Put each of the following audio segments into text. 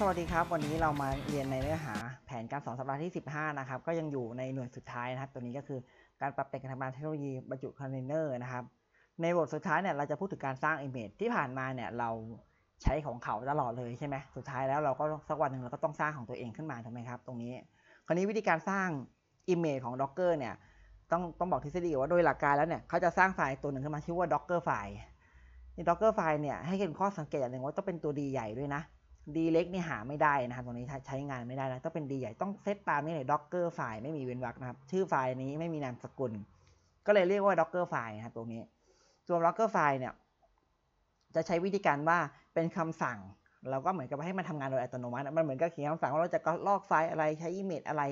สวัสดีครับวันนี้เรามาเรียนในเนื้อหาแผนการสอนสัปดาห์ที่ 15 นะครับ ก็ยังอยู่ในหน่วยสุดท้ายนะครับ ตัวนี้ก็คือการปรับแต่งการทำงานเทคโนโลยีบรรจุคอนเทนเนอร์นะครับในบทสุดท้ายเนี่ยเราจะพูดถึงการสร้าง Image ที่ผ่านมาเนี่ยเราใช้ของเขาตลอดเลยใช่ไหมสุดท้ายแล้วเราก็สักวันหนึ่งเราก็ต้องสร้างของตัวเองขึ้นมาถูกไหมครับตรงนี้ คราวนี้วิธีการสร้าง Image ของ Docker เนี่ยต้องต้องบอกทฤษฎีว่าโดยหลักการแล้วเนี่ยเขาจะสร้างไฟล์ตัวหนึ่งขึ้นมาชื่อว่า Docker ไฟล์ใน Docker ไฟล์เนี่ยให้เห็นข้อสังเกตอย่างหนึ่งว่าต้องเป็นตัวดีใหญ่ด้วยนะดีเล็กนี่หาไม่ได้นะครับตรงนี้ใช้งานไม่ได้นะต้องเป็นดีใหญ่ต้องเซตตามนี้เลยด็อกเกอร์ไฟล์ไม่มีเว้นวรรคนะครับชื่อไฟล์นี้ไม่มีนามสกุล ก็เลยเรียกว่าด็อกเกอร์ไฟล์นะครับตรงนี้ส่วนด็อกเกอร์ไฟล์เนี่ยจะใช้วิธีการว่าเป็นคำสั่งเราก็เหมือนกับให้มันทำงานโดยอัตโนมัติมันเหมือนกับเขียนคำสั่งว่าเราจะลอกไฟล์อะไรใช้อิเมจอะไร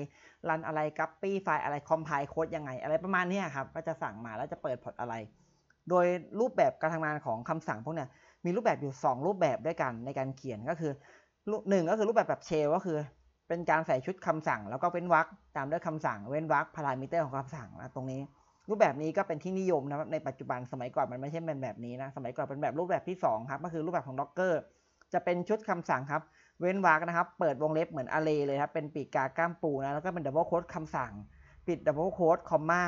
รันอะไรกัปปี้ไฟล์อะไรคอมไพล์โค้ดยังไง อะไรประมาณนี้ครับก็จะสั่งมาแล้วจะเปิดพอร์ตอะไร โดยรูปแบบการทำงานของคำสั่งพวกเนี้ยมีรูปแบบอยู่ 2 รูปแบบด้วยกันในการเขียนก็คือหนึ่งก็คือรูปแบบแบบเชลก็คือ เป็นการใส่ชุดคำสั่ง แล้วก็เว้นวรรคตามด้วยคำสั่งเว้นวรรคพารามิเตอร์ของคำสั่งนะตรงนี้ รูปแบบนี้ก็เป็นที่นิยมนะในปัจจุบันสมัยก่อนมันไม่ใช่เป็นแบบนี้นะ สมัยก่อนเป็นแบบรูปแบบที่ 2 ครับก็คือรูปแบบของด็อกเกอร์จะเป็นชุดคำสั่งครับเว้นวรรคนะครับ เปิดวงเล็บเหมือนอาร์เเลยครับเป็นปีกกาก้ามปูนะแล้วก็เป็นดับเบิลโค้ดคำสั่ง ปิดดับเบิลโค้ดคอมมา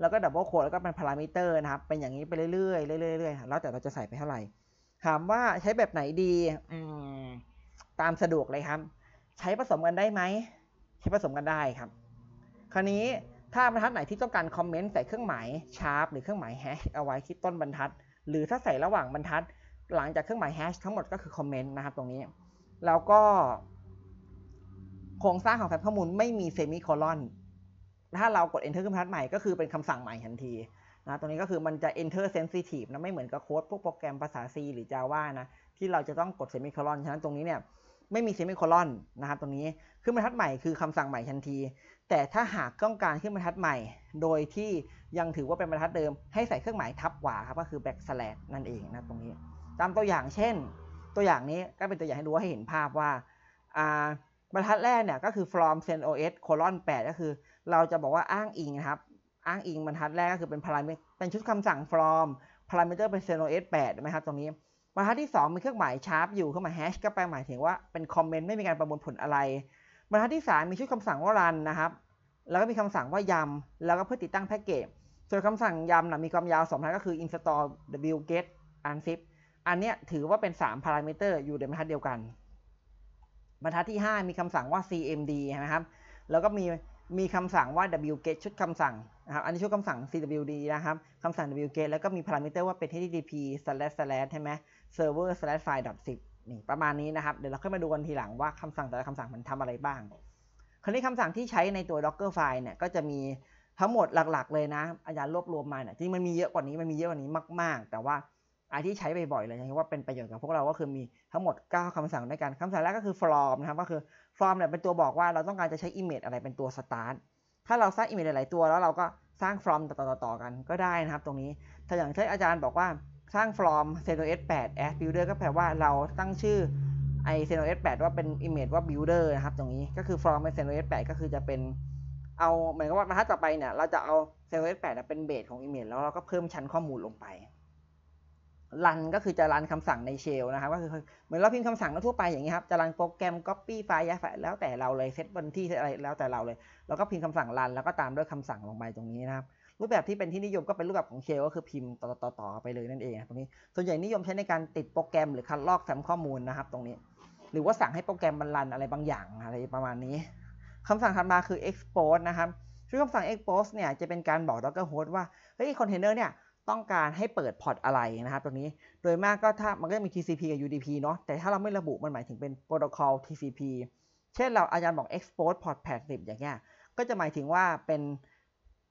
แล้วก็ดับเบิลโค้ดแล้วก็เป็นพารามิเตอร์นะครับเป็นอย่างนี้ไปเรื่อยๆเรื่อยๆแล้วแต่เราจะใส่ไปเท่าไหร่ถามว่าใช้แบบไหนดีตามสะดวกเลยครับ ใช้ผสมกันได้ไหมใช้ผสมกันได้ครับ คราวนี้ถ้าบรรทัดไหนที่ต้องการคอมเมนต์ใส่เครื่องหมายชาร์ปหรือเครื่องหมายแฮชเอาไว้ที่ต้นบรรทัด หรือถ้าใส่ระหว่างบรรทัด หลังจากเครื่องหมายแฮชทั้งหมดก็คือคอมเมนต์นะครับตรงนี้แล้วก็ โครงสร้างของแฟ้มข้อมูลไม่มีเซมิคอลอนถ้าเรากด enter ขึ้บรรทัดใหม่ก็คือเป็นคำสั่งใหม่ทันทีนะตรงนี้ก็คือมันจะ enter sensitive นะไม่เหมือนกับโค้ดพวกโปรแกรมภาษา C หรือ Java นะที่เราจะต้องกด semicolon ฉะนั้นตรงนี้เนี่ยไม่มี semicolon นะครับ ตรงนี้ขึ้นบรรทัดใหม่คือคำสั่งใหม่ทันที แต่ถ้าหากต้องการขึ้นบรรทัดใหม่ โดยที่ยังถือว่าเป็นบรรทัดเดิมให้ใส่เครื่องหมายทับขวาครับก็คือ backslash นั่นเองนะตรงนี้ ตามตัวอย่างเช่น ตัวอย่างนี้ก็เป็นตัวอย่างให้ดูให้เห็นภาพว่าบรรทัดแรกเนี่ยก็คือ from senos colon 8 ก็คือ เราจะบอกว่าอ้างอิงนะครับอ้างอิงบรรทัดแรกก็คือเป็นพารามิเป็นชุดคำสั่ง from พารามิเตอร์เป็น CentOS 8ใช่ไหมครับตรงนี้บรรทัดที่ 2 มีเครื่องหมายชาร์ปอยู่เครื่องหมายแฮชก็แปลหมายถึงว่าเป็นคอมเมนต์ไม่มีการประมวลผลอะไร บรรทัดที่ 3 มีชุดคำสั่งว่ารันนะครับแล้วก็มีคำสั่งว่ายำแล้วก็เพื่อติดตั้งแพ็กเกจส่วนคำสั่งยำนะมีความยาว2บรรทัดก็คือ install w get unzip อันเนี้ยถือว่าเป็น3พารามิเตอร์อยู่ในบรรทัดเดียวกัน บรรทัดที่ 5 มีคำสั่งว่า cmd นะครับ แล้วก็มีมีคำสั่งว่า wget ชุดคำสั่งนะครับ อันนี้ชุดคำสั่ง cwd นะครับ คำสั่ง wget แล้วก็มีพารามิเตอร์ว่าเป็น http slash slash ใช่ไหม server slash file dot zip นี่ประมาณนี้นะครับ เดี๋ยวเราค่อยมาดูกันทีหลังว่าคำสั่งแต่ละคำสั่งมันทำอะไรบ้าง คราวนี้คำสั่งที่ใช้ในตัว dockerfile เนี่ยก็จะมีทั้งหมดหลัก ๆ เลยนะ อาจารย์รวบรวมมาเนี่ยจริงมันมีเยอะกว่านี้ มันมีเยอะกว่านี้มากๆ แต่ว่าอันที่ใช้บ่อยๆ เลยนะว่าเป็นประโยชน์กับพวกเราก็คือมีทั้งหมด 9คำสั่งด้วยกันคำสั่งแรกก็คือ from นะครับก็คือฟอร์มเนี่ยเป็นตัวบอกว่าเราต้องการจะใช้ image อะไรเป็นตัวสตาร์ทถ้าเราสร้าง image หลายๆตัว แล้วเราก็สร้างฟอร์มต่อๆกันก็ได้นะครับตรงนี้ ถ้าอย่างเช่นอาจารย์บอกว่าสร้างฟอร์ม c e n o s 8 as builder ก็แปลว่าเราตั้งชื่อ ไอ c e n o s 8ว่าเป็น image ว่า builder นะครับตรงนี้ ก็คือฟอร์มเป็น c e n o s 8 ก็คือจะเป็นเอาเหมือนกับว่าบรรทัดต่อไปเนี่ยเราจะเอา c e n o s 8เป็นเบสของ image แล้วเราก็เพิ่มชั้นข้อมูลลงไปรันก็คือจะรันคำสั่งในเชลนะครับ ก็คือเหมือนเราพิมพ์คำสั่งทั่วไปอย่างนี้ครับจะรันโปรแกรม Copy ไฟล์ย้ายไฟล์แล้วแต่เราเลยเซตบนที่อะไรแล้วแต่เราเลยแล้วก็พิมพ์คำสั่งรันแล้วก็ตามด้วยคำสั่งลงไปตรงนี้นะครับรูปแบบที่เป็นที่นิยมก็เป็นรูปแบบของเชลก็คือพิมพ์ต่อๆไปเลยนั่นเองตรงนี้ส่วนใหญ่นิยมใช้ในการติดโปรแกรมหรือคัดลอกแฟ้มข้อมูลนะครับตรงนี้ หรือว่าสั่งให้โปรแกรมมันรันอะไรบางอย่างอะไรประมาณนี้คำสั่งถัดมาคือ export นะครับซึ่งคำสั่ง export เนี่ยจะเป็นการบอก Docker host ว่าเฮ้ยคอนเทนเนอร์เนี่ยต้องการให้เปิดพอร์ตอะไรนะครับตรงนี้ โดยมากก็ถ้ามันก็จะมี TCP กับ UDP เนาะแต่ถ้าเราไม่ระบุมันหมายถึงเป็นโปรโตคอล TCP เช่นเราอาจารย์บอก export port 80 อย่างเงี้ย ก็จะหมายถึงว่าเป็น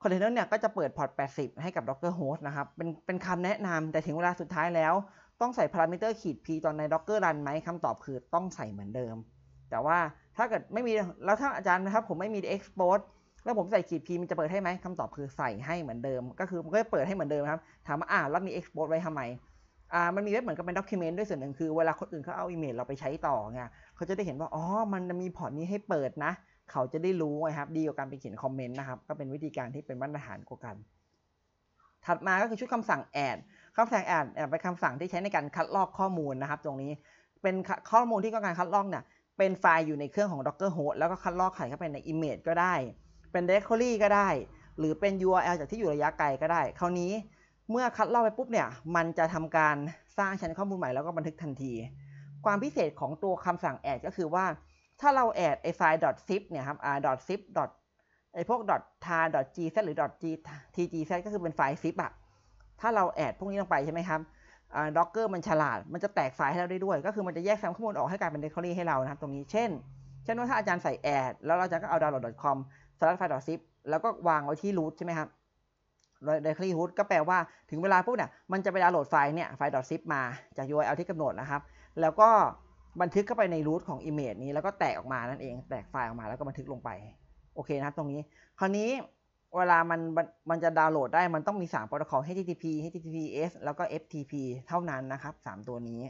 คอนเทนเนอร์เนี่ยก็จะเปิดพอร์ต 80 ให้กับ Docker host นะครับเป็นเป็นคำแนะนำ แต่ถึงเวลาสุดท้ายแล้วต้องใส่พารามิเตอร์ขีด p ตอนใน Docker run ไหม คำตอบคือต้องใส่เหมือนเดิม แต่ว่าถ้าเกิดไม่มีแล้วถ้าอาจารย์นะครับผมไม่มี export แล้วผมใส่ขีด p มันจะเปิดให้ไหมคำตอบคือใส่ให้เหมือนเดิม ก็คือมันก็เปิดให้เหมือนเดิมครับถามว่าอ่าแล้วมี export ไว้ทำไมอ่ามันมีไว้เหมือนกับเป็นด็อกิเมนต์ด้วยส่วนหนึ่งคือเวลาคนอื่นเขาเอาอีเมลเราไปใช้ต่อไงเขาจะได้เห็นว่าอ๋อมันมีพอร์ตนี้ให้เปิดนะ เขาจะได้รู้นะครับ ดีกว่าการไปเขียนคอมเมนต์นะครับ ก็เป็นวิธีการที่เป็นมาตรฐานกว่ากัน ถัดมาก็คือชุดคำสั่ง add คำสั่ง add เป็นคำสั่งที่ใช้ในการคัดลอกข้อมูลนะครับ ตรงนี้เป็นข้อมูลที่ต้องการคัดลอกเนี่ยเป็นไฟล์อยู่ในเครื่องของ Docker host แล้วก็คัดลอกใส่เข้าไปใน image ก็ได้เป็น directory ก็ได้ หรือเป็น URL จากที่อยู่ระยะไกลก็ได้คราวนี้ เมื่อคัดเล่าไปปุ๊บเนี่ย มันจะทำการสร้างชั้นข้อมูลใหม่แล้วก็บันทึกทันที ความพิเศษของตัวคำสั่ง add ก็คือว่า ถ้าเรา add ไอ้ไฟล์ .zip เนี่ยครับ r .zip ไอ้พวก .tar .gz หรือ .tgz ก็คือเป็นไฟล์ zip อะถ้าเราแอดพวกนี้ลงไปใช่ไหมครับด็อกเกอร์มันฉลาด มันจะแตกไฟล์ให้เราได้ด้วย ก็คือมันจะแยกฟ้มข้อมูลออกให้กลายเป็นเดคอรี่ให้เรานะครับตรงนี้ เช่น เช่นว่าถ้าอาจารย์ใส่แอดแล้วเราจะก็เอา download.com สลัดไฟล์ .zip แล้วก็วางไว้ที่รูทใช่ไหมครับได r e c t l y root ก็แปลว่าถึงเวลาปุ๊บเนี่ยมันจะไปดาวน์โหลดไฟล์เนี่ยไฟล์ .zip มาจาก URL ที่กำหนดนะครับ แล้วก็บันทึกเข้าไปในรูทของ image นี้แล้วก็แตกออกมานั่นเอง แตกไฟล์ออกมาแล้วก็บันทึกลงไป โอเคนะครับตรงนี้ คราวนี้เวลามันมันจะดาวน์โหลดได้มันต้องมี3โปรโตคอล HTTP HTTPS แล้วก็ FTP เท่านั้นนะครับ3ตัวนี้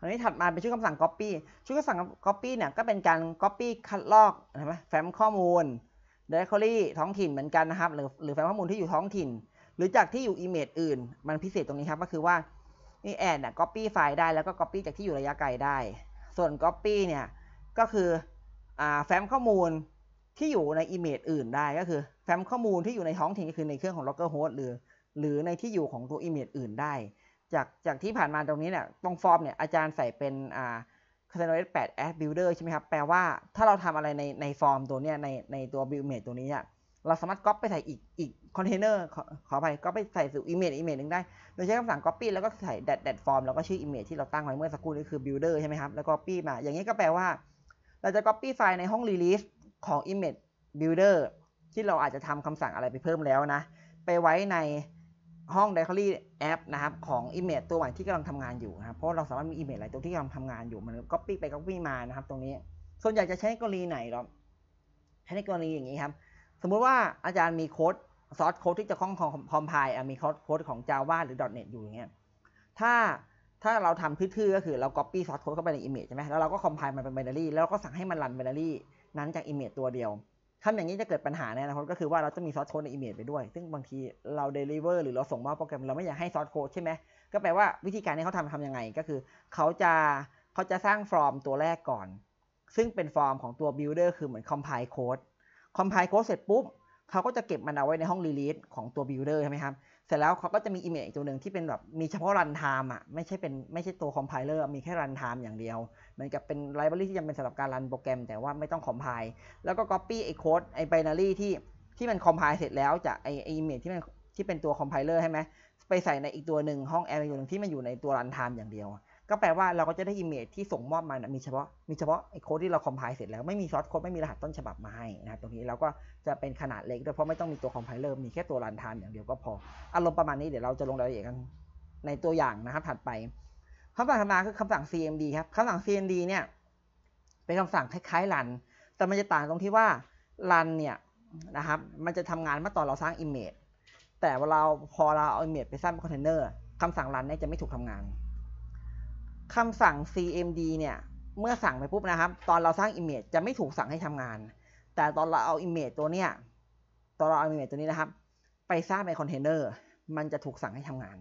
อันนี้ถัดมาเป็นชุดคำสั่ง copy ชุดคำสั่ง copy เนี่ยก็เป็นการ copy คัดลอกใช่ไหมแฟ้มข้อมูล directory ท้องถิ่นเหมือนกันนะครับหรือหรือแฟ้มข้อมูลที่อยู่ท้องถิ่นหรือจากที่อยู่ image อื่น มันพิเศษตรงนี้ครับก็คือว่านี่แอดเนี่ย copy ไฟล์ได้แล้วก็ copy จากที่อยู่ระยะไกลได้ ส่วน copy เนี่ยก็คือแฟ้มข้อมูลที่อยู่ใน image อื่นได้ก็คือแฟ้มข้อมูลที่อยู่ในท้องถิ่นก็คือในเครื่องของ localhost หรือ หรือในที่อยู่ของตัว image อื่นได้จากจากที่ผ่านมาตรงนี้เนี่ยตรงฟอร์มเนี่ยอาจารย์ใส่เป็นอ่า c a s a n o s 8 Ad Builder ใช่ไหมครับ แปลว่าถ้าเราทำอะไรในในฟอร์มตัวเนี้ยในในตัว Build Image ตัวนี้เนี่ยเราสามารถก๊อปไปใส่อีกอีก คอนเทนเนอร์ ขออภัยก็ไปใส่สู่ Image Image หนึ่งได้ โดยใช้คำสั่ง Copy แล้วก็ใส่ dat dat form แล้วก็ชื่อ Image ที่เราตั้งไว้เมื่อสักครู่นี้คือ Builder ใช่ไหมครับ แล้วก็ Copy มา อย่างนี้ก็แปลว่า เราจะ Copy ไฟล์ในห้อง Release ของ Image Builder ที่เราอาจจะทำคำสั่งอะไรไปเพิ่มแล้วนะ ไปไว้ในห้อง Directory App นะครับของ Image ตัวใหม่ที่กำลังทำงานอยู่นะครับเพราะเราสามารถมี Image หลายตัวที่กำลังทำงานอยู่มัน Copy ไป Copy มานะครับตรงนี้ ส่วนใหญ่จะใช้กรณีไหนหรอใช้ในกรณีอย่างนี้ครับ สมมุติว่าอาจารย์มีโค้ดซอสโค้ดที่จะคล้องคอมไพน์มีโค้ดของ Java หรือ .NET อยู่อย่างเงี้ยถ้าถ้าเราทำทื่อๆก็คือเรา Copy ซอสโค้ดเข้าไปใน Image ใช่ไหมแล้วเราก็คอมไพ l ์มันเป็น binary แล้วเราก็สั่งให้มันรัน binary นั้นจาก Image ตัวเดียวทำอย่างนี้จะเกิดปัญหาในอนาคตก็คือว่าเราจะมีซอสโค้ดในอีเมลไปด้วย ซึ่งบางทีเราเดลิเวอร์หรือเราส่งมอบโปรแกรมเราไม่อยากให้ซอสโค้ดใช่ไหม ก็แปลว่าวิธีการที่เขาทำทำยังไงก็คือ เขาจะเขาจะสร้างฟอร์มตัวแรกก่อน ซึ่งเป็นฟอร์มของตัวบิด์เดอร์คือเหมือนคอมไพล์โค้ดคอมไพล์โค้ดเสร็จปุ๊บเขาก็จะเก็บมันเอาไว้ในห้องรีลีสของตัวบิด์เดอร์ใช่ไหมครับเสร็จแล้วเขาก็จะมีอีเมลอีกตัวหนึ่งที่เป็นแบบมีเฉพาะรันไทม์อ่ะไม่ใช่เป็นไม่ใช่ตัวคอมไพเลอร์มีแค่รันไทม์อย่างเดียวเหมือนกับเป็นไลบรารีที่จำเป็นสำหรับการรันโปรแกรมแต่ว่าไม่ต้องคอมไพล์แล้วก็ Copy ไอ้โค้ดไอ้ไบนารีที่ที่มันคอมไพล์เสร็จแล้วจากไอ้ไอ้อีเมลที่มันที่เป็นตัวคอมไพเลอร์ใช่ไหมไปใส่ในอีกตัวหนึ่งห้องแอร์อีกตัวหนึ่งที่มันอยู่ในตัวรันไทม์อย่างเดียวก็แปลว่าเราก็จะได้อิมเมจที่ส่งมอบมานะมีเฉพาะมีเฉพาะไอ้โค้ดที่เราคอมไพล์เสร็จแล้วไม่มีช็อตโค้ดไม่มีรหัสต้นฉบับมาให้นะครับตรงนี้เราก็จะเป็นขนาดเล็กด้วยเพราะไม่ต้องมีตัวคอมไพเลอร์มีแค่ตัวรันทานอย่างเดียวก็พออารมณ์ประมาณนี้เดี๋ยวเราจะลงรายละเอียดกันในตัวอย่างนะครับ ถัดไปคำสั่งถัดมาคือคำสั่ง cmd ครับคำสั่ง cmd เนี่ย เป็นคำสั่งคล้ายๆรันแต่มันจะต่างตรงที่ว่ารันเนี่ยนะครับมันจะทำงานเมื่อตอนเราสร้าง image แต่เวลาพอเราเอา image ไปสร้างเป็นคอนเทนเนอร์คำสั่งรันเนี่ยจะไม่ถูกทำงานคำสั่ง cmd เนี่ย เมื่อสั่งไปปุ๊บนะครับ ตอนเราสร้าง image จะไม่ถูกสั่งให้ทำงาน แต่ตอนเราเอา image ตัวเนี้ย ตอนเราเอา image ตัวนี้นะครับ ไปสร้างในคอนเทนเนอร์มันจะถูกสั่งให้ทำงาน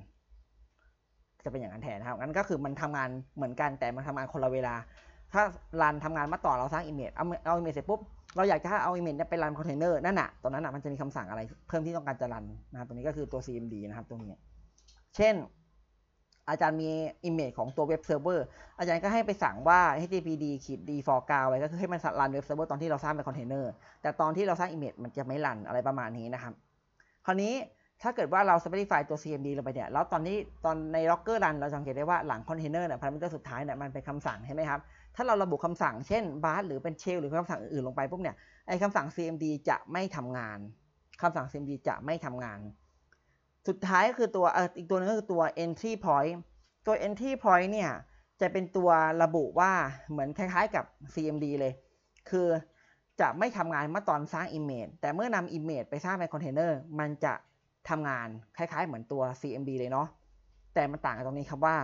จะเป็นอย่างนั้นแทนนะครับงั้นก็คือมันทำงานเหมือนกัน แต่มันทำงานคนละเวลา ถ้ารันทำงานมาต่อเราสร้าง image เอาเอา image เสร็จปุ๊บ เราอยากจะเอา image ไปรันคอนเทนเนอร์นั่นแหะตอนนั้นอ่ะมันจะมีคำสั่งอะไร เพิ่มที่ต้องการจะรันนะครับตรงนี้ก็คือตัว cmd นะครับ ตรงนี้ เช่นอาจารย์มี image ของตัวเว็บเซิร์ฟเวอร์อาจารย์ก็ให้ไปสั่งว่า httpd ขีด d for กาวไว้ก็คือให้มันรันเว็บเซิร์ฟเวอร์ตอนที่เราสร้างเป็นคอนเทนเนอร์แต่ตอนที่เราสร้าง image มันจะไม่รันอะไรประมาณนี้นะครับ คราวนี้ถ้าเกิดว่าเรา specify ตัว cmd ลงไปเนี่ย แล้วตอนนี้ตอนใน docker run เราสังเกตได้ว่าหลังคอนเทนเนอร์เนี่ยพารามิเตอร์สุดท้ายเนี่ยมันเป็นคำสั่งใช่ไหมครับ ถ้าเราระบุคำสั่งเช่น bar หรือเป็น shell หรือคำสั่งอื่นๆ ลงไปปุ๊บเนี่ยไอ้คำสั่ง cmd จะไม่ทำงานคำสั่ง cmd จะไม่ทำงานสุดท้ายคือตัวอีกตัวนึงก็คือตัว entry point ตัว entry point เนี่ยจะเป็นตัวระบุว่าเหมือนคล้ายๆกับ CMD เลย คือจะไม่ทำงานเมื่อตอนสร้าง Image แต่เมื่อนำ Image ไปสร้างเป็น container มันจะทำงานคล้ายๆ เหมือนตัว CMD เลยเนาะแต่มันต่างกันตรงนี้ครับว่า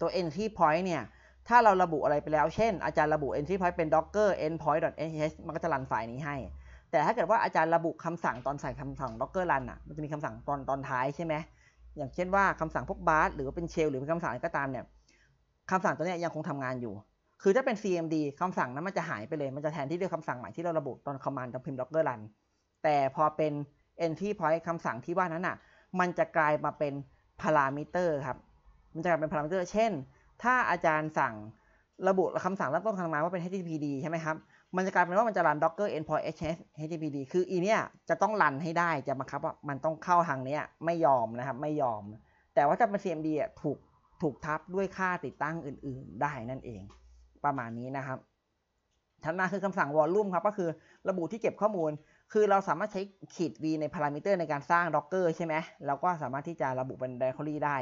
ตัว entry point เนี่ย ถ้าเราระบุอะไรไปแล้ว เช่นอาจารย์ระบุ entry point เป็น docker endpoint.sh มันก็จะรันไฟล์นี้ให้แต่ถ้าเกิดว่าอาจารย์ระบุคำสั่งตอนใส่คำสั่ง docker run อ่ะ มันจะมีคำสั่งตอนตอนท้ายใช่ไหมอย่างเช่นว่าคำสั่งพวกบาร์หรือว่าเป็นเชลหรือเป็นคำสั่งอะไรก็ตามเนี่ยคำสั่งตัวนี้ยังคงทำงานอยู่ คือถ้าเป็น cmd คำสั่งนั้นมันจะหายไปเลย มันจะแทนที่ด้วยคำสั่งใหม่ที่เราระบุตอน command ตอพิมพ์ docker run แต่พอเป็น entry point คำสั่งที่ว่านั้นอ่ะ มันจะกลายมาเป็นพารามิเตอร์ครับ มันจะกลายเป็นพารามิเตอร์เช่น ถ้าอาจารย์สั่งระบุคำสั่งรับต้นคำมาว่าเป็น httpd ใช่ไหมครับมันจะกลายเป็นว่า มันจะรัน docker endpoint httpd คืออีเนี่ยจะต้องรันให้ได้จะบังคับว่า มันต้องเข้าทางเนี้ยไม่ยอมนะครับ ไม่ยอม แต่ว่าถ้าเป็น cmd อ่ะถูกถูกทับด้วยค่าติดตั้งอื่นๆได้นั่นเอง ประมาณนี้นะครับถัดมาคือคำสั่ง volume ครับก็คือระบุที่เก็บข้อมูล คือเราสามารถใช้ขีด v ในพารามิเตอร์ในการสร้าง docker ใช่ไหมเราก็สามารถที่จะระบุเป็น directory ได้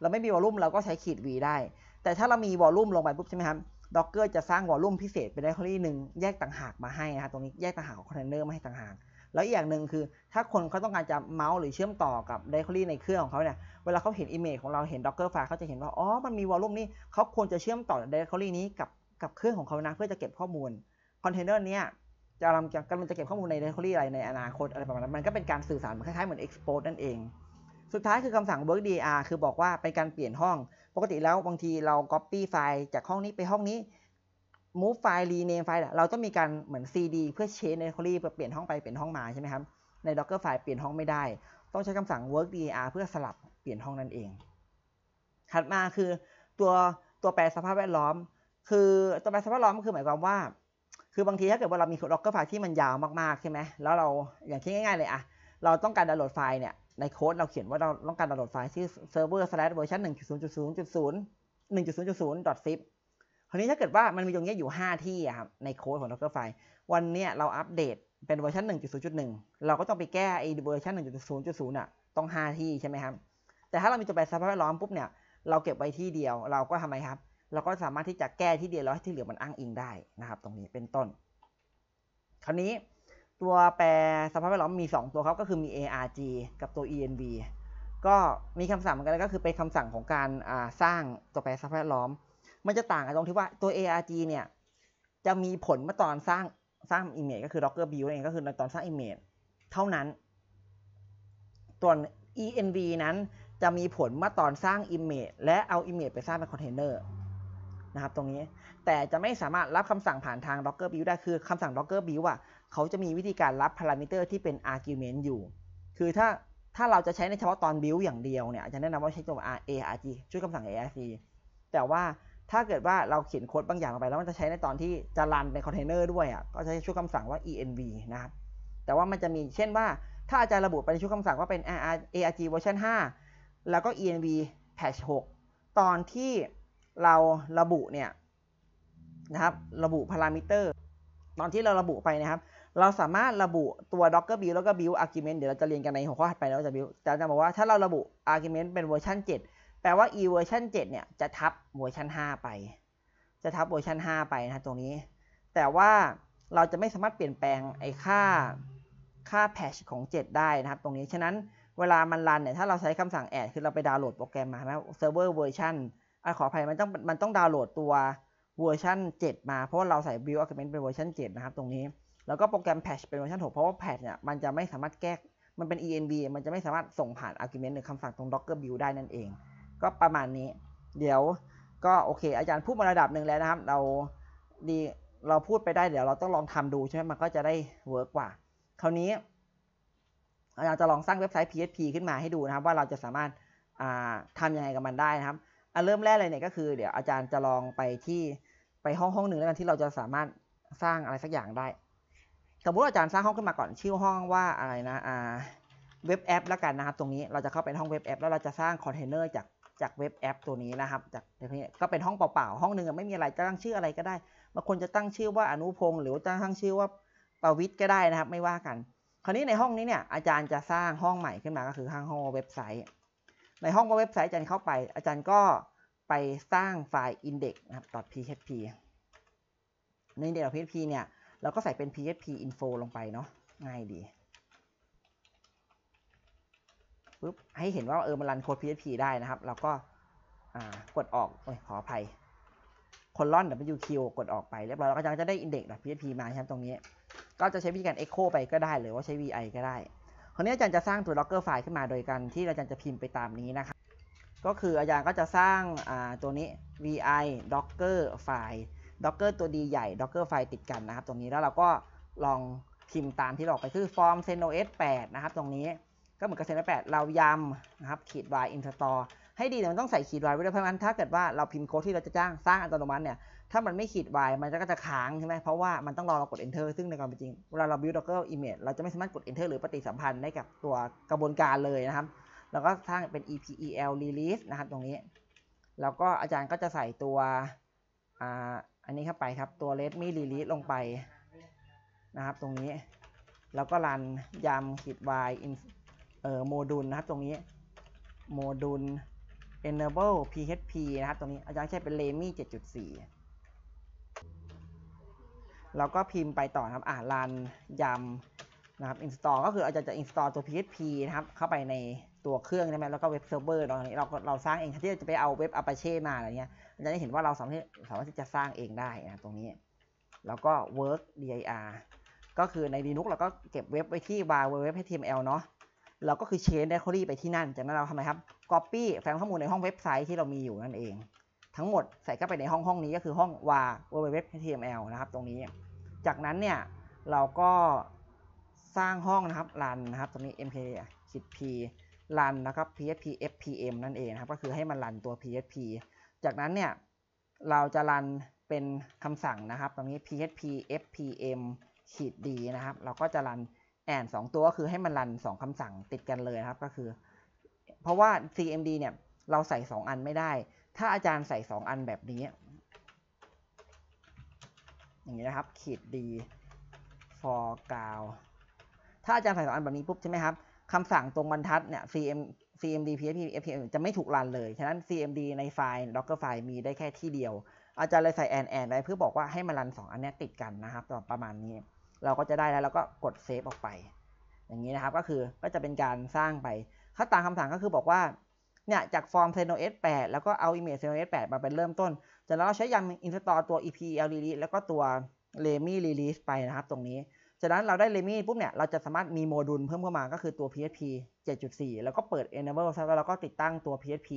เราไม่มี volume เราก็ใช้ขีด v ได้ แต่ถ้าเรามี volume ลงไปปุ๊บใช่ไหมครับด็อกเกอร์จะสร้างวอลลุ่มพิเศษเป็นไดคอรี่หนึ่งแยกต่างหากมาให้นะครับตรงนี้แยกต่างหากคอนเทนเนอร์มาให้ต่างหากแล้วอีกอย่างหนึ่งคือถ้าคนเขาต้องการจะเมาส์หรือเชื่อมต่อกับไดคอรี่ในเครื่องของเขาเนี่ยเวลาเขาเห็นอิมเมจของเราเห็นด็อกเกอร์ไฟล์เขาจะเห็นว่าอ๋อมันมีวอลลุ่มนี้เขาควรจะเชื่อมต่อไดคอรี่นี้กับกับเครื่องของเขานะเพื่อจะเก็บข้อมูลคอนเทนเนอร์เนี้ยจะกำลังจะกำลังจะเก็บข้อมูลในไดคอรี่อะไรในอนาคตอะไรประมาณนั้นมันก็เป็นการสื่อสารคล้ายๆเหมือน export นั่นเอง สุดท้ายคือคำสั่ง work dir คือบอกว่าเป็นการเปลี่ยนห้องปกติแล้วบางทีเรา Copy ไฟล์จากห้องนี้ไปห้องนี้ move ไฟล์ rename ไฟล์เราต้องมีการเหมือน cd เพื่อ change directory เพื่อเปลี่ยนห้องไปเปลี่ยนห้องมาใช่ไหมครับ ใน docker ไฟล์เปลี่ยนห้องไม่ได้ ต้องใช้คำสั่ง work dir เพื่อสลับเปลี่ยนห้องนั่นเองถัดมาคือตัวตัวแปรสภาพแวดล้อม คือตัวแปรสภาพแวดล้อมคือหมายความว่าคือบางทีถ้าเกิดว่าเรามี docker ไฟล์ที่มันยาวมากๆใช่ไหมแล้วเราอย่าง่ง่าย ๆ เลยอะเราต้องการดาวน์โหลดไฟล์เนี่ยในโค้ดเราเขียนว่าเราต้องการดาวน์โหลดไฟล์ที่์ server slash version 1.0.0.0 1.0.0 zip คราวนี้ถ้าเกิดว่ามันมีตรงนี้อยู่ 5 ที่ครับ ในโค้ดของ Dockerfile วันนี้เราอัปเดตเป็นเวอร์ชัน 1.0.1 เราก็ต้องไปแก้ไอเวอร์ชัน1.0.0อ่ะต้อง 5 ที่ใช่ไหมครับ แต่ถ้าเรามีตัวแปรสภาพแวดล้อมปุ๊บเนี่ย เราเก็บไว้ที่เดียวเราก็ทำไมครับ เราก็สามารถที่จะแก้ที่เดียวแล้วที่เหลือมันอ้างอิงได้นะครับ ตรงนี้เป็นต้นคราวนี้ตัวแปรสภาพแวดล้อมมี 2 ตัวครับก็คือมี arg กับตัว env ก็มีคำสั่งเหมือนกันก็คือเป็นคำสั่งของการสร้างตัวแปรสภาพแวดล้อม มันจะต่างกันตรงที่ว่าตัว arg เนี่ยจะมีผลเมื่อตอนสร้างสร้าง image ก็คือ docker build เองก็คือในตอนสร้าง image เท่านั้น ตัว env นั้นจะมีผลเมื่อตอนสร้าง image และเอา image ไปสร้างเป็นคอนเทนเนอร์นะครับตรงนี้ แต่จะไม่สามารถรับคำสั่งผ่านทาง docker build ได้คือคำสั่ง docker build อ่ะเขาจะมีวิธีการรับพารามิเตอร์ที่เป็นอาร์กิวเมนต์อยู่ คือถ้าถ้าเราจะใช้ในเฉพาะตอนบิลอย่างเดียวเนี่ยอาจารย์แนะนำว่าใช้ตัว r a r g ช่วยคำสั่ง a r G แต่ว่าถ้าเกิดว่าเราเขียนโค้ดบางอย่างไป แล้วมันจะใช้ในตอนที่จะรันในคอนเทนเนอร์ด้วยอ่ะ ก็ใช้ช่วยคำสั่งว่า env นะครับ แต่ว่ามันจะมีเช่นว่า ถ้าอาจารย์ระบุไปในชวยคำสั่งว่าเป็น arg เวอร์ชัน5 แล้วก็ env patch 6ตอนที่เราระบุเนี่ยนะครับ ระบุพารามิเตอร์ ตอนที่เราระบุไปนะครับเราสามารถระบุตัว docker build แล้วก็ build argument เดี๋ยวเราจะเรียนกันในหัวข้อถัดไปแล้วจะ build จะจะบอกว่าถ้าเราระบุ argument เป็นเวอร์ชัน7แปลว่า e เวอร์ชัน7เนี่ย จะทับเวอร์ชัน5ไป จะทับเวอร์ชัน5ไปนะตรงนี้ แต่ว่าเราจะไม่สามารถเปลี่ยนแปลงไอ้ค่าค่า patch ของ 7 ได้นะครับ ตรงนี้ ฉะนั้นเวลามันรันเนี่ย ถ้าเราใช้คำสั่ง add คือเราไปดาวน์โหลดโปรแกรมมาใช่ไหมเซิร์ฟเวอร์เวอร์ชันขออภัยมันต้องมันต้องดาวน์โหลดตัวเวอร์ชัน7มา เพราะว่าเราใส่ build argument เป็นเวอร์ชัน7นะครับตรงนี้แล้วก็โปรแกรม patch เป็นเวอร์ชัน6 เพราะว่า patch เนี่ย มันจะไม่สามารถแก้ มันเป็น env มันจะไม่สามารถส่งผ่าน argument หรือคำสั่งตรง docker build ได้นั่นเอง ก็ประมาณนี้ เดี๋ยวก็โอเค อาจารย์พูดมาระดับหนึ่งแล้วนะครับ เราดี เราพูดไปได้เดี๋ยวเราต้องลองทำดูใช่ไหม มันก็จะได้เวิร์กกว่า คราวนี้ อาจารย์จะลองสร้างเว็บไซต์ PHP ขึ้นมาให้ดูนะครับว่าเราจะสามารถทำยังไงกับมันได้นะครับอันเริ่มแรกเลยเนี่ยก็คือเดี๋ยวอาจารย์จะลองไปที่ไปห้องห้องหนึ่งแล้วกันที่เราจะสามารถสร้างอะไรสักอย่างได้สมมติอาจารย์สร้างห้องขึ้นมาก่อนชื่อห้องว่าอะไรนะอ่าเว็บแอปแล้วกันนะครับ ตรงนี้ เราจะเข้าไปห้องเว็บแอปแล้วเราจะสร้างคอนเทนเนอร์จากจากเว็บแอปตัวนี้นะครับจากนี้ก็เป็นห้องเปล่าๆห้องหนึ่งไม่มีอะไรจะตั้งชื่ออะไรก็ได้บางคนจะตั้งชื่อว่าอนุพงศ์หรือจะตั้งชื่อว่าประวิทย์ก็ได้นะครับไม่ว่ากัน คราวนี้ในห้องนี้เนี่ย อาจารย์จะสร้างห้องใหม่ขึ้นมา ก็คือห้องห้องเว็บไซต์ ในห้องเว็บไซต์อาจารย์เข้าไป อาจารย์ก็ไปสร้างไฟล์ index นะครับ .php ใน index.php เนี่ยเราก็ใส่เป็น php info ลงไปเนาะ ง่ายดีปุ๊บ ให้เห็นว่าเออมันรันโค้ด php ได้นะครับ เราก็กดออกอขออภัยคอลอน wq กดออกไปเรียบร้อยเราก็จะได้ index.php มาใช่ไหมตรงนี้ ก็จะใช้วิธีการ echo ไปก็ได้ หรือว่าใช้ vi ก็ได้ คราวนี้อาจารย์จะสร้างตัว docker file ขึ้นมาโดยการที่อาจารย์จะพิมพ์ไปตามนี้นะครับก็คืออาจารย์ก็จะสร้างตัวนี้ vi docker file ด็อกเกอร์ตัวดีใหญ่ด็อกเกอร์ไฟติดกันนะครับตรงนี้แล้วเราก็ลองพิมพ์ตามที่เราไปคือ form xenos 8นะครับตรงนี้ก็เหมือนกับ xenos 8เรายำนะครับขีด y install ให้ดีเนี่ยมันต้องใส่ขีด y ไว้ด้วยเพราะงั้นถ้าเกิดว่าเราพิมพ์โค้ดที่เราจะจ้างสร้างอัตโนมัติเนี่ยถ้ามันไม่ขีด y มันก็จะค้างใช่ไหมเพราะว่ามันต้องรอเรากด enter ซึ่งในความเป็นจริงเวลาเรา build docker image เราจะไม่สามารถกด enter หรือปฏิสัมพันธ์ได้กับตัวกระบวนการเลยนะครับเราก็สร้างเป็น epel release นะครับตรงนี้แล้วก็อาจารย์ก็จะใส่ตัวอันนี้เข้าไปครับ ตัวเลสมีรีลีสลงไปนะครับ ตรงนี้แล้วก็รันยำขีดยเอ่อโมดูลนะครับ ตรงนี้โมดูล enable php นะครับตรงนี้อาจารย์ใช้เป็นเลมี่7.4แล้วก็พิมพ์ไปต่อครับ อ่ารันยำนะครับ install ก็คืออาจารย์จะ install ตัว php นะครับ เข้าไปในตัวเครื่องใช่ไหมแล้วก็เว็บเซิร์ฟเวอร์เราเราเราสร้างเองที่จะไปเอาเว็บ Apache มาอะไรเงี้ยมันจะได้เห็นว่าเราสามารถสามารถที่จะสร้างเองได้นะตรงนี้ แล้วก็ work dir ก็คือใน Linux เราก็เก็บเว็บไว้ที่ var web html เนาะเราก็คือเชน directory ไปที่นั่นจากนั้นเราทำไมครับ copy แฟ้มข้อมูลในห้องเว็บไซต์ที่เรามีอยู่นั่นเอง ทั้งหมดใส่เข้าไปในห้องห้องนี้ก็คือห้อง var web html นะครับ ตรงนี้ จากนั้นเนี่ยเราก็สร้างห้องนะครับรันนะครับตรงนี้ mk คิด p รันนะครับ php fpm นั่นเองครับ ก็คือให้มันรันตัว php จากนั้นเนี่ย เราจะรันเป็นคำสั่งนะครับตรงนี้ php fpm ขีด d นะครับ เราก็จะรันแอนสองตัวก็คือให้มันรัน 2 คำสั่งติดกันเลยครับ ก็คือเพราะว่า cmd เนี่ย เราใส่ 2 อันไม่ได้ ถ้าอาจารย์ใส่ 2 อันแบบนี้อย่างนี้นะครับขีด d for กาวถ้าอาจารย์ใส่ 2 อันแบบนี้ปุ๊บใช่ไหมครับคำสั่งตรงบรรทัดเนี่ย cm cmd php fpm จะไม่ถูกรันเลย ฉะนั้น cmd ในไฟล์ docker file มีได้แค่ที่เดียว อาจารย์เลยใส่แอนแอนไว้เพื่อบอกว่าให้มันรัน 2 อันนี้ติดกันนะครับ ประมาณนี้ เราก็จะได้แล้วเราก็กดเซฟออกไป อย่างนี้นะครับก็คือก็จะเป็นการสร้างไปขั้นตอนคำสั่งก็คือบอกว่า เนี่ยจากฟอร์ม c e n o s 8แล้วก็เอา Image c e n o s 8มาเป็นเริ่มต้นจากนั้นเราใช้ยัง install ตัว EPL release แล้วก็ตัว l e m y release ไปนะครับ ตรงนี้ฉะนั้นเราได้เลมี่ปุ๊บเนี่ย เราจะสามารถมีโมดูลเพิ่มเข้ามาก็คือตัว PHP 7.4 แล้วก็เปิด enable แล้วเราก็ติดตั้งตัว PHP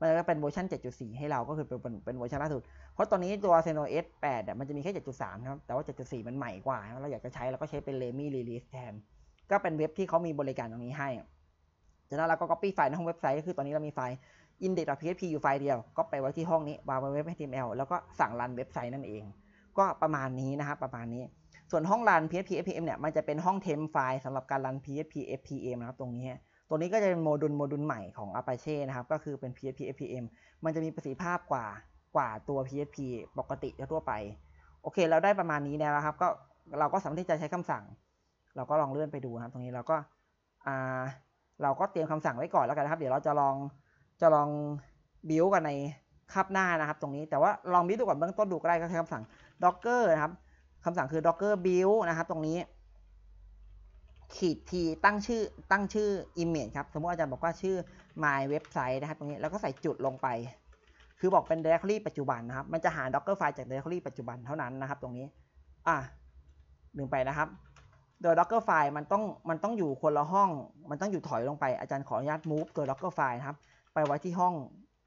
มันก็เป็นเวอร์ชัน 7.4 ให้เราก็คือเป็นเป็นเวอร์ชันล่าสุด เพราะตอนนี้ตัว s e n o S 8เนี่ยมันจะมีแค่ 7.3ครับ แต่ว่า 7.4 มันใหม่กว่า เราอยากจะใช้ เราก็ใช้เป็น l ล m ี Release แทน ก็เป็นเว็บที่เขามีบริการตรงนี้ให้ จากนั้นเราก็ copy ไฟล์ในห้องเว็บไซต์คือตอนนี้เรามีไฟล์ index.php อยู่ไฟล์เดียว ก็ไปไว้ที่ห้องนี้วางไว้เว็บ HTML แล้วก็สั่งรันเว็บไซต์นั่นเองก็ประมาณนี้นะครับประมาณนี้ส่วนห้องรัน PHP FPM เนี่ย มันจะเป็นห้องเทมไฟล์สำหรับการรัน PHP FPM นะครับตรงนี้ตัวนี้ก็จะเป็นโมดูลโมดูลใหม่ของ Apache นะครับ ก็คือเป็น PHP FPM มันจะมีประสิทธิภาพกว่า กว่าตัว PHP ปกติทั่วไป โอเค เราได้ประมาณนี้แล้วครับ ก็เราก็สามารถที่จะใช้คำสั่ง เราก็ลองเลื่อนไปดูนะครับ ตรงนี้เราก็ เราก็เตรียมคำสั่งไว้ก่อนแล้วกันนะครับ เดี๋ยวเราจะลอง จะลองบิวกันในคับหน้านะครับ ตรงนี้ แต่ว่าลองบิวดูก่อนเบื้องต้นดูก็ได้ก็ใช้คำสั่ง docker นะครับคำสั่งคือ docker build นะครับ ตรงนี้ ขีด t ตั้งชื่อตั้งชื่อ image ครับ สมมติอาจารย์บอกว่าชื่อ my website นะครับ ตรงนี้แล้วก็ใส่จุดลงไป คือบอกเป็น directory ปัจจุบันนะครับ มันจะหา docker file จาก directory ปัจจุบันเท่านั้นนะครับ ตรงนี้ อ่ะลืมไปนะครับ โดย docker file มันต้องมันต้องอยู่คนละห้อง มันต้องอยู่ถอยลงไปอาจารย์ขออนุญาต move ตัว docker file ครับไปไว้ที่ห้อง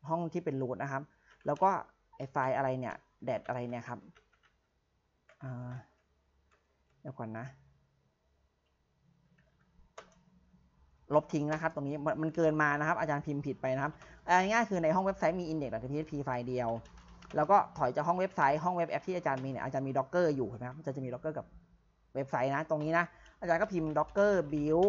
ห้องที่เป็น root นะครับแล้วก็ไอไฟล์อะไรเนี่ยแดดอะไรเนี่ยครับเดี๋ยวก่อนนะ ลบทิ้งนะครับตรงนี้มันเกินมานะครับ อาจารย์พิมพ์ผิดไปนะครับง่ายๆคือในห้องเว็บไซต์มี index.php ไฟล์เดียว แล้วก็ถอยจากห้องเว็บไซต์ ห้องเว็บแอปที่อาจารย์มีเนี่ยอาจารย์มี docker อยู่เห็นไหมครับจะจะมี docker กับเว็บไซต์นะ ตรงนี้นะ อาจารย์ก็พิมพ์ docker build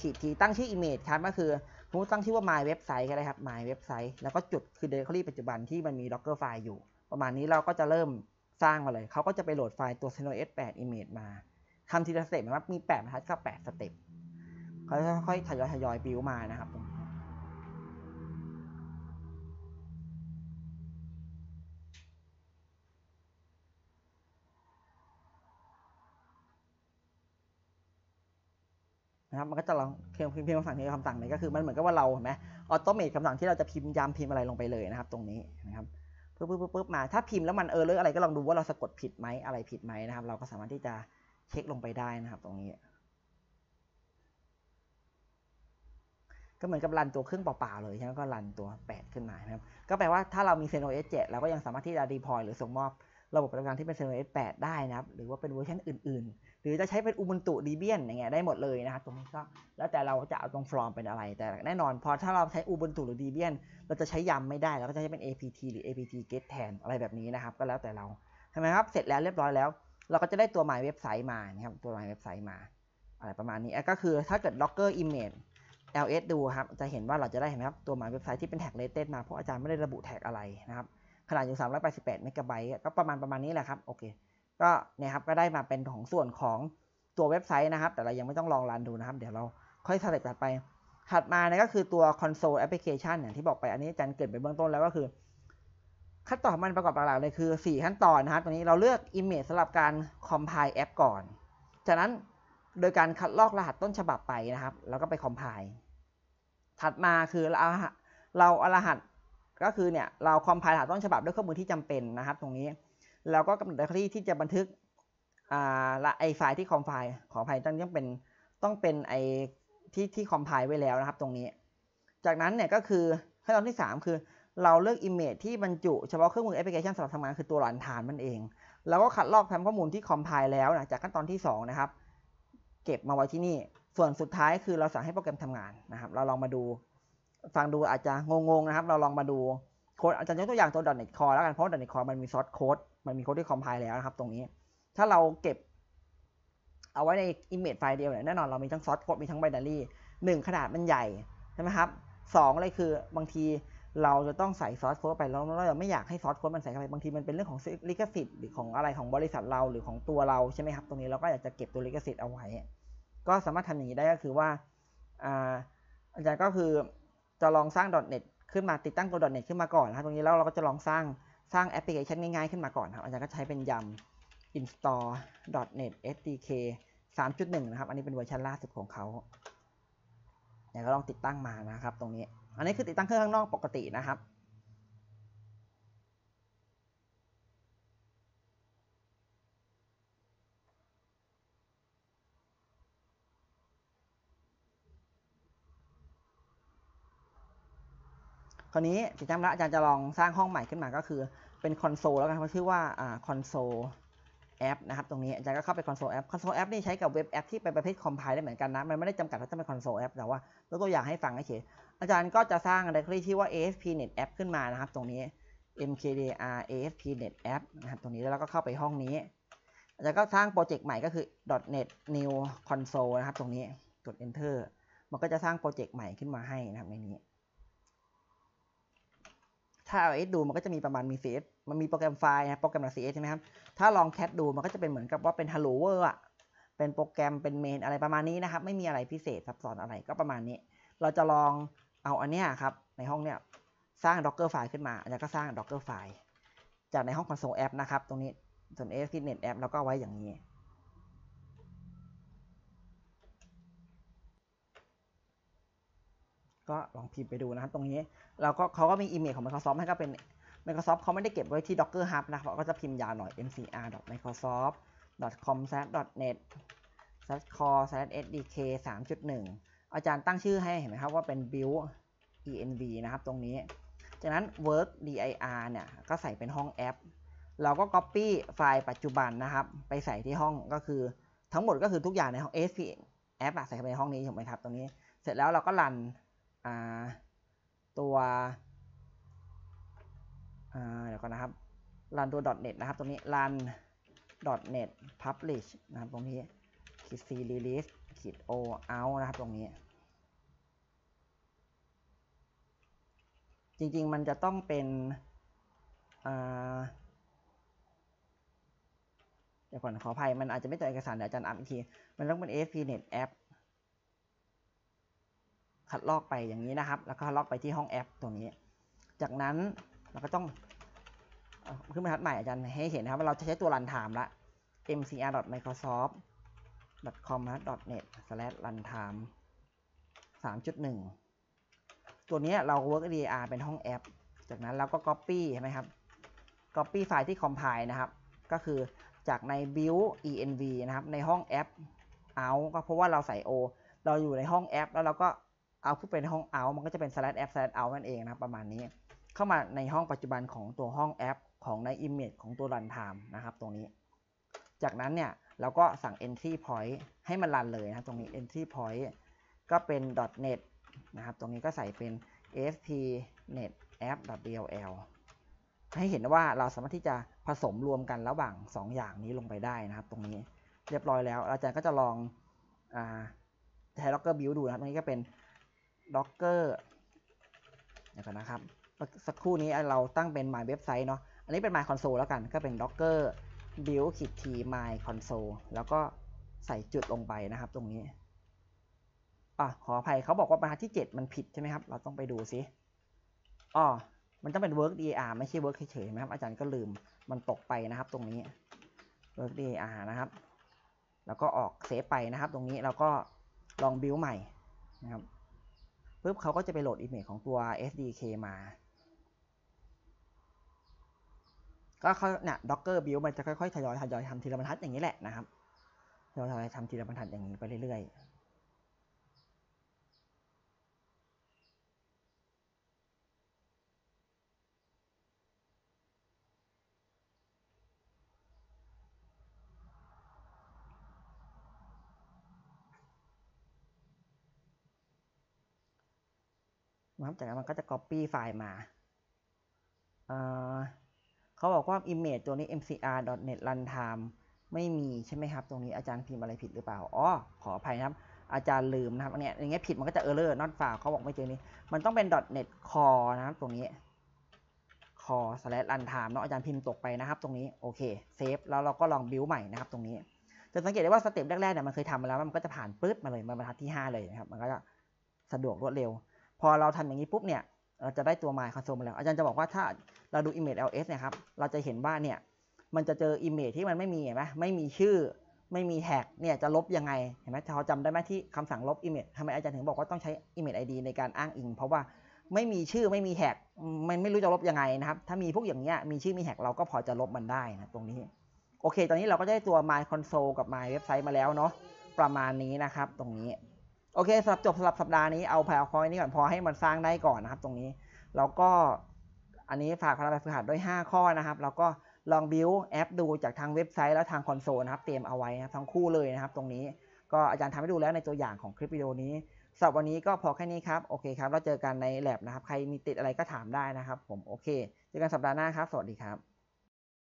ขีดที ตั้งชื่อ image ครับก็คือสมตั้งชื่อว่า my website ก็ได้ครับ my website แล้วก็จุดคือ directory ปัจจุบันที่มันมี docker ไฟล์อยู่ประมาณนี้เราก็จะเริ่มสร้างมาเลย เขาก็จะไปโหลดไฟล์ตัว Sino S8 Image มาทำทีละสเต็ปนะครับ มี8บรรทัดก็8สเต็ปเขาจะค่อยๆ ทยอยทยอยบิวมานะครับผม นะครับ มันก็จะลองเพียงเพียงคำสั่งเพียงคำสั่งเลยก็คือมันเหมือนกับว่าเราเห็นไหมออโตเมตคำสั่งที่เราจะพิมพ์ยามพิมพ์อะไรลงไปเลยนะครับ ตรงนี้ นะครับปึ๊บปึ๊บปึ๊บมา ถ้าพิมพ์แล้วมันเออเลอร์อะไรก็ลองดูว่าเราสะกดผิดไหมอะไรผิดไหมนะครับ เราก็สามารถที่จะเช็คลงไปได้นะครับตรงนี้ ก็เหมือนกับรันตัวเครื่องเปล่าๆเลยใช่ไหมก็รันตัว 8 ขึ้นมานะครับ ก็แปลว่าถ้าเรามีเซนโอเอสเจ็ดเราก็ยังสามารถที่จะรีพอยหรือส่งมอบระบบปฏิบัติการที่เป็น c e n e r o n S8 ได้นะครับ หรือว่าเป็นเวอร์ชันอื่นๆ หรือจะใช้เป็น Ubuntu Debian อย่างเงี้ยได้หมดเลยนะครับตรงนี้ก็แล้วแต่เราจะเอาตรงฟอร์มเป็นอะไร แต่แน่นอนพอถ้าเราใช้ Ubuntu หรือ Debian เราจะใช้ยำไม่ได้เราก็จะใช้เป็น apt หรือ apt get แทนอะไรแบบนี้นะครับก็แล้วแต่เราใช่ไหมครับเสร็จแล้วเรียบร้อยแล้ว เราก็จะได้ตัวหมายเว็บไซต์มานะครับตัวหมายเว็บไซต์มา อะไรประมาณนี้ก็คือถ้าเกิด docker image ls ดูครับ จะเห็นว่าเราจะได้เห็นครับตัวหมายเว็บไซต์ที่เป็นแท็ก l a t e d มาเพราะอาจารย์ไม่ได้ระบุแท็กอะไรนะครับขนาดอยู่ 388 เมกะไบต์ ก็ประมาณประมาณนี้แหละครับ โอเค ก็เนี่ยครับ ก็ได้มาเป็นของส่วนของตัวเว็บไซต์นะครับ แต่เรายังไม่ต้องลองรันดูนะครับ เดี๋ยวเราค่อยสเต็ปตัดไป ถัดมาเนี่ยก็คือตัว console application อย่างที่บอกไปอันนี้จันเกิดไปเบื้องต้นแล้วก็คือขั้นตอนมันประกอบหลักๆเลยคือ 4 ขั้นตอนนะครับตรงนี้เราเลือก image สำหรับการ compile แอปก่อน จากนั้นโดยการคัดลอกรหัสต้นฉบับไปนะครับ แล้วก็ไป compile ถัดมาคือ เราเอาเราเอารหัสก็คือเนี่ยเราคอมไพล์ฐานต้นฉบับด้วยข้อมูลที่จำเป็นนะครับตรงนี้แล้วก็กำหนดไดอารี่ที่จะบันทึกอ่าละไอไฟล์ที่คอมไพล์ขออภัยต้องเป็นต้องเป็นไอที่ที่คอมไพล์ไว้แล้วนะครับตรงนี้จากนั้นเนี่ยก็คือขั้น ตอนที่ 3 คือ เราเลือก Image ที่บรรจุ เฉพาะเครื่องมือแอปพลิเคชันสำหรับทำงาน คือตัวหลานฐานมันเองแล้วก็คัดลอกทมข้อมูลที่คอมไพล์แล้วนะจากขั้นตอนที่2นะครับเก็บมาไว้ที่นี่ ส่วนสุดท้ายคือเราสั่งให้โปรแกรมทำงานนะครับ เราลองมาดูฟังดูอาจจะงงๆนะครับ เราลองมาดูโค้ดอาจารย์ยกตัวอย่างตัวด .NET Core แล้วกัน เพราะด .NET Core มันมีซอสโค้ด มันมีโค้ดที่คอมไพล์แล้วนะครับ ตรงนี้ ถ้าเราเก็บเอาไว้ใน image ไฟล์เดียวเนี่ย แน่นอน เรามีทั้งซอสโค้ด มีทั้งไบนารี่หนึ่งขนาดมันใหญ่ใช่ไหมครับสองเลยคือบางทีเราจะต้องใส่ซอสโค้ดไป แล้วเราไม่อยากให้ซอสโค้ดมันใส่เข้าไป บางทีมันเป็นเรื่องของลิขสิทธิ์หรือของอะไรของบริษัทเราหรือของตัวเราใช่ไหมครับตรงนี้ เราก็อยากจะเก็บตัวลิขสิทธิ์เอาไว้ ก็สามารถทำอย่างนี้ได้ก็คือว่าอาจารย์ก็คือจะลองสร้าง .NET ขึ้นมาติดตั้งตัว .NET ขึ้นมาก่อนนะครับ ตรงนี้แล้วเราก็จะลองสร้างสร้างแอปพลิเคชันง่าย ๆขึ้นมาก่อนครับ อาจารย์ก็ใช้เป็นยำ install .NET SDK 3.1นะครับอันนี้เป็นเวอร์ชันล่าสุดของเขาเดี๋ยวก็ลองติดตั้งมานะครับตรงนี้ อันนี้คือติดตั้งเครื่องข้างนอกปกตินะครับราวนี้สีน้ำละอาจารย์จะลองสร้างห้องใหม่ขึ้นมาก็คือเป็นคอนโซลแล้วกันเขาชื่อว่าคอนโซลแอปนะครับตรงนี้อาจารย์ก็เข้าไปคอนโซลแอปคอนโซลแอปนี่ใช้กับเว็บแอปที่เป็นประเภทคอมไพล์ได้เหมือนกันนะ มันไม่ได้จำกัดว่าจะเป็นคอนโซลแอปแต่ว่ายกตัวอย่างให้ฟังเฉยอาจารย์ก็จะสร้างอะไรคล o r y ที่ว่า ASP.NET App ขึ้นมานะครับ ตรงนี้ mkdr ASP.NET App นะครับตรงนี้แล้วเราก็เข้าไปห้องนี้อาจารย์ก็สร้างโปรเจกต์ใหม่ก็คือ .NET New Console นะครับ ตรงนี้กด enter มันก็จะสร้างโปรเจกต์ใหม่ขึ้นมาให้นะครับในนี้ถ้าเอาเอดูมันก็จะมีประมาณมี CS มันมีโปรแกรมไฟล์นะโปรแกรมหลัก CS ใช่ไหมครับ ถ้าลองแคทดูมันก็จะเป็นเหมือนกับว่าเป็น hello world อะเป็นโปรแกรมเป็นเมนอะไรประมาณนี้นะครับ ไม่มีอะไรพิเศษซับซ้อนอะไรก็ประมาณนี้ เราจะลองเอาอันเนี้ยครับ ในห้องเนี้ยสร้าง docker ไฟล์ขึ้นมาแล้วก็สร้าง docker ไฟล์จากในห้องคอนโซลแอปนะครับตรงนี้ส่วน AS f i ี n e s s App แล้วก็ไว้อย่างนี้ก็ลองพิมพ์ไปดูนะครับตรงนี้ เราก็เขาก็มีอีเมลของ Microsoft ให้ก็เป็น Microsoft เขาไม่ได้เก็บไว้ที่ Docker Hub นะเขาก็จะพิมพ์ยาวหน่อย mcr.microsoft.com/net core/sdk 3.1 อาจารย์ตั้งชื่อให้เห็นไหมครับว่าเป็น build env นะครับตรงนี้ จากนั้น work dir เนี่ยก็ใส่เป็นห้องแอป เราก็ copy ไฟล์ปัจจุบันนะครับ ไปใส่ที่ห้องก็คือทั้งหมดก็คือทุกอย่างในห้อง sp a อ p ใส่ไปในห้องนี้ถูกไหมครับ ตรงนี้ เสร็จแล้วเราก็รันตัวเดี๋ยวก่อนนะครับ r u นตัว .net นะครับ ตรงนี้ run .net publish นะครับตรงนี้ขีด c release ขีด o out นะครับตรงนี้ จริงๆมันจะต้องเป็นเดี๋ยวก่อนขออภัย มันอาจจะไม่ตัวเอกสาร เดี๋ยวอาจารย์อัพอีกที มันต้องเป็น ASP.NET App คัดลอกไปอย่างนี้นะครับ แล้วก็ลอกไปที่ห้องแอปตรงนี้ จากนั้นเราก็ต้อง ขึ้นมาทัดใหม่อาจารย์ ให้เห็นนะครับว่าเราจะใช้ตัวรันไทม์ละ mcr.microsoft.com .net slash runtime 3.1 ตัวนี้เรา work dir เป็นห้องแอป จากนั้นเราก็ copy ใช่ไหมครับ copy ไฟล์ที่ compile นะครับ ก็คือจากใน build env นะครับ ในห้องแอป out ก็เพราะว่าเราใส่ o เราอยู่ในห้องแอปแล้วเราก็เอาผู้เป็นห้อง out มันก็จะเป็น slash app slash out นั่นเองนะครับ ประมาณนี้ เข้ามาในห้องปัจจุบันของตัวห้องแอปของใน image ของตัว runtime นะครับตรงนี้ จากนั้นเนี่ยเราก็สั่ง entry point ให้มันรันเลยนะตรงนี้ entry point ก็เป็น .net นะครับตรงนี้ก็ใส่เป็น spnetapp.dll ให้เห็นว่าเราสามารถที่จะผสมรวมกันระหว่าง 2 อย่างนี้ลงไปได้นะครับ ตรงนี้เรียบร้อยแล้วอาจารย์ก็จะลองอใช้ Docker Build ดูนะครับตรงนี้ก็เป็น docker เดี๋ยวก่อนนะครับ สักครู่นี้เราตั้งเป็น my ว็บไซต์เนาะอันนี้เป็น my console แล้วกัน ก็เป็น docker build ขีด t my console แล้วก็ใส่จุดลงไปนะครับตรงนี้ อ่ะขออภัยเขาบอกว่าบรรทัดที่ 7 มันผิดใช่ไหมครับ เราต้องไปดูสิอ๋อมันต้องเป็น work dir ไม่ใช่ work เฉยๆนะครับ อาจารย์ก็ลืมมันตกไปนะครับตรงนี้ work dir นะครับ แล้วก็ออกเซฟไปนะครับ ตรงนี้แล้วก็ลอง build ใหม่นะครับปุ๊บเขาก็จะไปโหลด image ของตัว SDK มา ก็เขาเนี่ย Docker build มันจะค่อยๆ ทยอยทยอยทำทีละบรรทัดอย่างนี้แหละนะครับทยอยททำทีละบรรทัดอย่างนี้ไปเรื่อยๆครับจากนั้นมันก็จะ Copy ไฟล์มา เขาบอกว่า image ตัวนี้ mcr.net runtime ไม่มีใช่ไหมครับ ตรงนี้อาจารย์พิมพ์อะไรผิดหรือเปล่า อ๋อ ขออภัยครับ อาจารย์ลืมนะครับ อันนี้อย่างเงี้ยผิดมันก็จะ error not found เขาบอกไม่เจอนี้ มันต้องเป็น .net core นะครับ ตรงนี้ core slash runtime เนาะอาจารย์พิมพ์ตกไปนะครับ ตรงนี้โอเคเซฟแล้วเราก็ลอง build ใหม่นะครับ ตรงนี้ จะสังเกตได้ว่าสเต็ปแรกๆเนี่ยมันเคยทำมาแล้วมันก็จะผ่านปื๊ดมาเลยมาบรรทัดที่ 5 เลยนะครับมันก็จะสะดวกรวดเร็วพอเราทำอย่างนี้ปุ๊บเนี่ยเราจะได้ตัว My Console มาแล้วอาจารย์จะบอกว่าถ้าเราดู Image LS นะครับเราจะเห็นว่าเนี่ยมันจะเจอ Image ที่มันไม่มีเห็นไหมไม่มีชื่อ ไม่มีแท็กเนี่ยจะลบยังไงเห็นไหมเขาจำได้ไหมที่คำสั่งลบ Image ทำไมอาจารย์ถึงบอกว่าต้องใช้ Image ID ในการอ้างอิง เพราะว่าไม่มีชื่อไม่มีแท็กมันไม่รู้จะลบยังไงนะครับถ้ามีพวกอย่างเงี้ยมีชื่อมีแท็กเราก็พอจะลบมันได้นะตรงนี้โอเค ตอนนี้เราก็ได้ตัว My Console กับ My Website มาแล้วเนาะประมาณนี้นะครับ ตรงนี้โอเคสำหรับจบสำหรับสัปดาห์นี้ เอาแพล e คอ o นี้ก่อนพอให้มันสร้างได้ก่อนนะครับ ตรงนี้ แล้วก็ อันนี้ฝากพลังแบบฝึกหัดด้วย 5 ข้อนะครับ แล้วก็ลองบิวแอปดูจากทางเว็บไซต์และทางคอนโซล นะครับ เตรียมเอาไว้นะครับทั้งคู่เลยนะครับ ตรงนี้ ก็อาจารย์ทำให้ดูแล้วในตัวอย่างของคลิปวิดีโอนี้สำหรับวันนี้ก็พอแค่นี้ครับ โอเคครับเราเจอกันในแ a บนะครับ ใครมีติดอะไรก็ถามได้นะครับผม โอเค เจอกันสัปดาห์หน้าครับ สวัสดีครับ